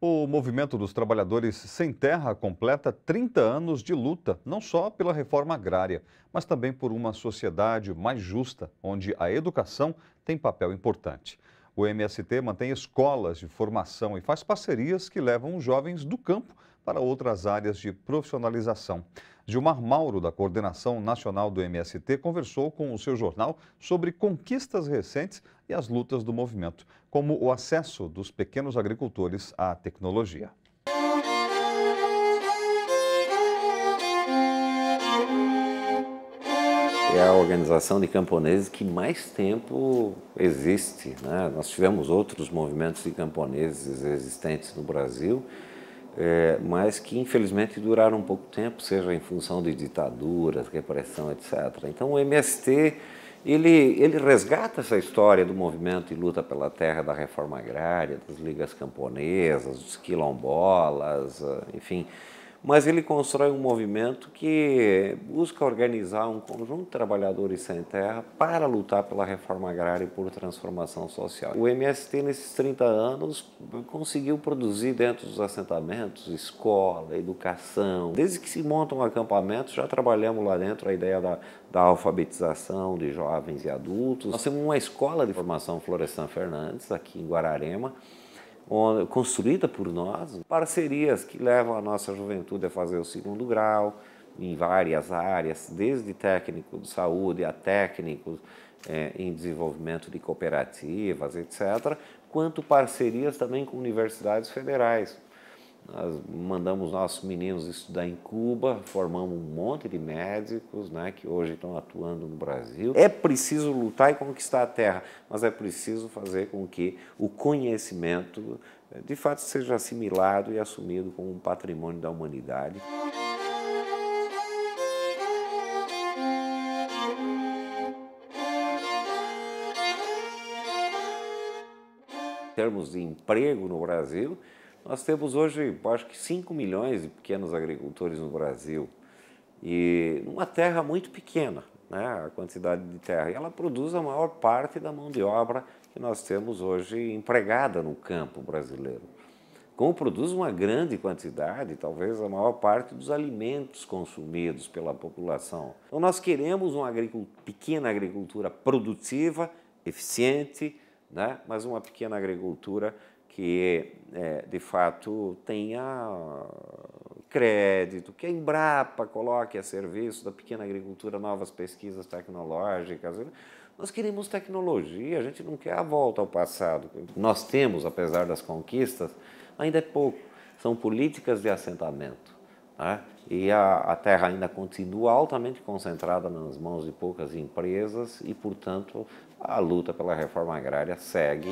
O movimento dos trabalhadores sem terra completa 30 anos de luta, não só pela reforma agrária, mas também por uma sociedade mais justa, onde a educação tem papel importante. O MST mantém escolas de formação e faz parcerias que levam os jovens do campo para outras áreas de profissionalização. Gilmar Mauro, da Coordenação Nacional do MST, conversou com o seu jornal sobre conquistas recentes e as lutas do movimento, como o acesso dos pequenos agricultores à tecnologia. É a organização de camponeses que mais tempo existe. Né? Nós tivemos outros movimentos de camponeses existentes no Brasil, é, mas que infelizmente duraram um pouco tempo, seja em função de ditaduras, repressão, etc. Então o MST ele, ele resgata essa história do movimento de luta pela terra, da reforma agrária, das ligas camponesas, dos quilombolas, ah, enfim, mas ele constrói um movimento que busca organizar um conjunto de trabalhadores sem terra para lutar pela reforma agrária e por transformação social. O MST, nesses 30 anos, conseguiu produzir dentro dos assentamentos escola, educação. Desde que se monta um acampamento, já trabalhamos lá dentro a ideia da, da alfabetização de jovens e adultos. Nós temos uma escola de formação Florestan Fernandes, aqui em Guararema, onde, construída por nós, parcerias que levam a nossa juventude a fazer o segundo grau em várias áreas, desde técnico de saúde a técnicos é, em desenvolvimento de cooperativas, etc., quanto parcerias também com universidades federais. Nós mandamos nossos meninos estudar em Cuba, formamos um monte de médicos né, que hoje estão atuando no Brasil. É preciso lutar e conquistar a terra, mas é preciso fazer com que o conhecimento eh, de fato seja assimilado e assumido como um patrimônio da humanidade. Em termos de emprego no Brasil, nós temos hoje, acho que 5 milhões de pequenos agricultores no Brasil e uma terra muito pequena, né, a quantidade de terra. E ela produz a maior parte da mão de obra que nós temos hoje empregada no campo brasileiro. Como produz uma grande quantidade, talvez a maior parte dos alimentos consumidos pela população. Então, nós queremos uma agricultura, pequena agricultura produtiva, eficiente, né, mas uma pequena agricultura que é, de fato tenha crédito, que a Embrapa coloque a serviço da pequena agricultura novas pesquisas tecnológicas. Nós queremos tecnologia, a gente não quer a volta ao passado. Nós temos, apesar das conquistas, ainda é pouco. São políticas de assentamento. Né? E a, a terra ainda continua altamente concentrada nas mãos de poucas empresas e, portanto, a luta pela reforma agrária segue.